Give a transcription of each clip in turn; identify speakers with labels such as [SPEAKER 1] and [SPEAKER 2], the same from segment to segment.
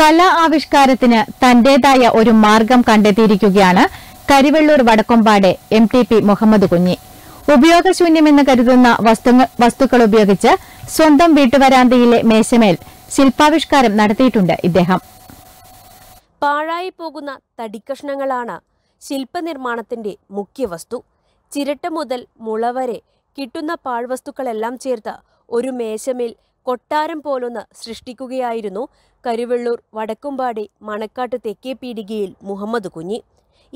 [SPEAKER 1] കലാ ആവിഷ്കാരത്തിന് തന്റേതായ ഒരു മാർഗം കണ്ടെത്തിയിരിക്കുകയാണ് കരിവെള്ളൂർ വടക്കൊമ്പാടെ M T P Muhammad Kunhi ഉപയോഗശൂന്യമെന്ന് കരുതുന്ന വസ്തുക്കൾ ഉപയോഗിച്ച് സ്വന്തം വീട്ടുവരാന്തയിലെ മേശമേൽ ശില്പാവിഷ്കാരം നടത്തിയിട്ടുണ്ട് ഇദ്ദേഹം പാഴായി പോകുന്ന തടിക്കഷ്ണങ്ങളാണ് ശില്പനിർമ്മാണത്തിന്റെ മുഖ്യ വസ്തു ചിരട്ട മുതൽ മുള വരെ കിട്ടുന്ന പാഴ്വസ്തുക്കളെല്ലാം ചേർത്ത് ഒരു മേശമേൽ കൊട്ടാരം പോലൊന്ന് സൃഷ്ടിക്കുകയായിരുന്നു കരുവെള്ളൂർ വടക്കുംപാടി മണക്കാട്ട് തെക്കേ പീടികയിൽ മുഹമ്മദ് കുഞ്ഞി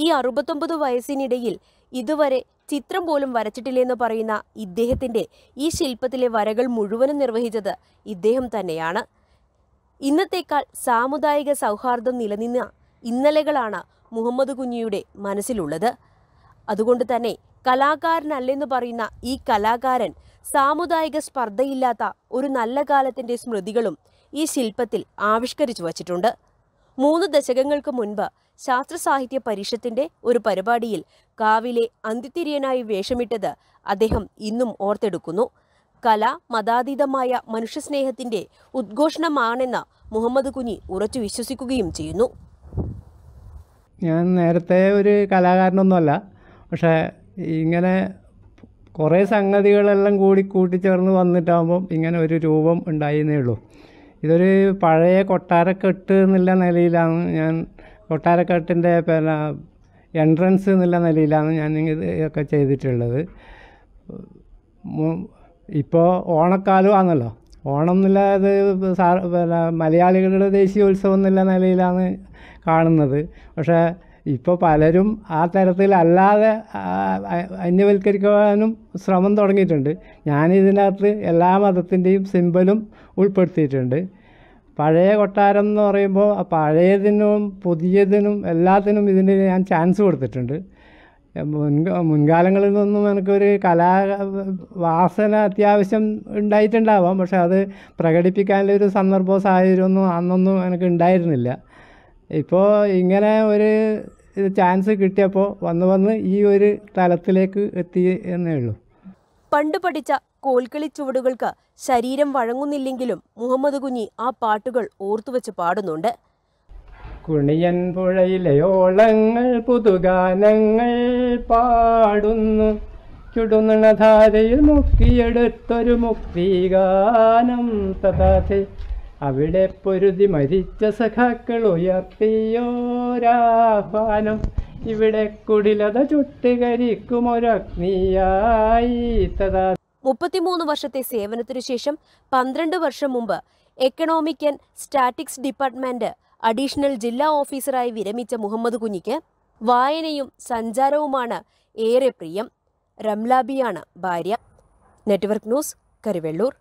[SPEAKER 1] ഈ അറുപത്തൊമ്പത് വയസ്സിനിടയിൽ ഇതുവരെ ചിത്രം പോലും വരച്ചിട്ടില്ലെന്ന് പറയുന്ന ഇദ്ദേഹത്തിൻ്റെ ഈ ശില്പത്തിലെ വരകൾ മുഴുവനും നിർവഹിച്ചത് ഇദ്ദേഹം തന്നെയാണ് ഇന്നത്തേക്കാൾ സാമുദായിക സൗഹാർദ്ദം നിലനിന്ന ഇന്നലകളാണ് മുഹമ്മദ് കുഞ്ഞിയുടെ മനസ്സിലുള്ളത് അതുകൊണ്ട് തന്നെ കലാകാരനല്ലെന്ന് പറയുന്ന ഈ കലാകാരൻ സാമുദായിക സ്പർദ്ധയില്ലാത്ത ഒരു നല്ല കാലത്തിൻ്റെ സ്മൃതികളും ഈ ശില്പത്തിൽ ആവിഷ്കരിച്ചു വച്ചിട്ടുണ്ട് മൂന്ന് ദശകങ്ങൾക്ക് മുൻപ് ശാസ്ത്ര സാഹിത്യ പരിഷത്തിന്റെ ഒരു പരിപാടിയിൽ കാവിലെ അന്തിത്തിരിയനായി വേഷമിട്ടത് അദ്ദേഹം ഇന്നും ഓർത്തെടുക്കുന്നു കല മതാതീതമായ മനുഷ്യസ്നേഹത്തിന്റെ ഉദ്ഘോഷണമാണെന്ന് മുഹമ്മദ് കുഞ്ഞി ഉറച്ചു വിശ്വസിക്കുകയും ചെയ്യുന്നു
[SPEAKER 2] ഞാൻ നേരത്തെ ഒരു കലാകാരനൊന്നുമല്ല പക്ഷേ ഇങ്ങനെ കുറേ സംഗതികളെല്ലാം കൂടി കൂട്ടിച്ചേർന്ന് വന്നിട്ടാകുമ്പം ഇങ്ങനെ ഒരു രൂപം ഉണ്ടായിരുന്നേ ഉള്ളൂ ഇതൊരു പഴയ കൊട്ടാരക്കെട്ട് എന്നുള്ള നിലയിലാണ് ഞാൻ കൊട്ടാരക്കെട്ടിൻ്റെ പിന്നെ എൻട്രൻസ് എന്നുള്ള നിലയിലാണ് ഞാൻ ഇത് ഒക്കെ ചെയ്തിട്ടുള്ളത് ഇപ്പോൾ ഓണക്കാലം ആണല്ലോ ഓണം എന്നുള്ളത് സാ പിന്നെ മലയാളികളുടെ ദേശീയോത്സവം എന്നുള്ള നിലയിലാണ് കാണുന്നത് പക്ഷേ ഇപ്പോൾ പലരും ആ തരത്തിലല്ലാതെ അന്യവൽക്കരിക്കാനും ശ്രമം തുടങ്ങിയിട്ടുണ്ട് ഞാൻ ഇതിനകത്ത് എല്ലാ മതത്തിൻ്റെയും സിമ്പലും ഉൾപ്പെടുത്തിയിട്ടുണ്ട് പഴയ കൊട്ടാരം എന്ന് പറയുമ്പോൾ പഴയതിനും പുതിയതിനും എല്ലാത്തിനും ഇതിന് ഞാൻ ചാൻസ് കൊടുത്തിട്ടുണ്ട് മുൻകാലങ്ങളിൽ നിന്നും എനിക്കൊരു കലാ വാസന അത്യാവശ്യം ഉണ്ടായിട്ടുണ്ടാവാം പക്ഷെ അത് പ്രകടിപ്പിക്കാനുള്ള ഒരു സന്ദർഭമോ സാഹചര്യമൊന്നും അന്നൊന്നും എനിക്ക് ഉണ്ടായിരുന്നില്ല ഇപ്പോൾ ഇങ്ങനെ ഒരു ചാൻസ് കിട്ടിയപ്പോൾ വന്ന് വന്ന് ഈ ഒരു തലത്തിലേക്ക് എത്തി എന്നേ ഉള്ളൂ
[SPEAKER 1] പണ്ട് പഠിച്ച കോൽക്കളി ചുവടുകൾക്ക് ശരീരം വഴങ്ങുന്നില്ലെങ്കിലും മുഹമ്മദ് കുഞ്ഞി ആ പാട്ടുകൾ ഓർത്തുവെച്ച് പാടുന്നുണ്ട്
[SPEAKER 2] കുണിയൻ പുഴയിലെ ഓളങ്ങൾ പുതുഗാനങ്ങൾ പാടുന്നു ചുടുന്നണ ധാരയിൽ മുക്തി ഗാനം തഥാ അവിടെ പൊരുതി മരിച്ച സഖാക്കൾ ഉയർത്തിയോരാഹ്വാനം ഇവിടെ കുടിലത ചുട്ടുകരിക്കുമൊരഗ്നിയായി തഥാ മുപ്പത്തിമൂന്ന് വർഷത്തെ
[SPEAKER 1] സേവനത്തിനു ശേഷം പന്ത്രണ്ട് വർഷം മുമ്പ് economic and statics department additional ജില്ലാ ഓഫീസറായി വിരമിച്ച മുഹമ്മദ് കുഞ്ഞിക്ക് വായനയും സഞ്ചാരവുമാണ് ഏറെ പ്രിയം റംലാബിയാണ് ഭാര്യ നെറ്റ്വർക്ക് ന്യൂസ് കരുവെള്ളൂർ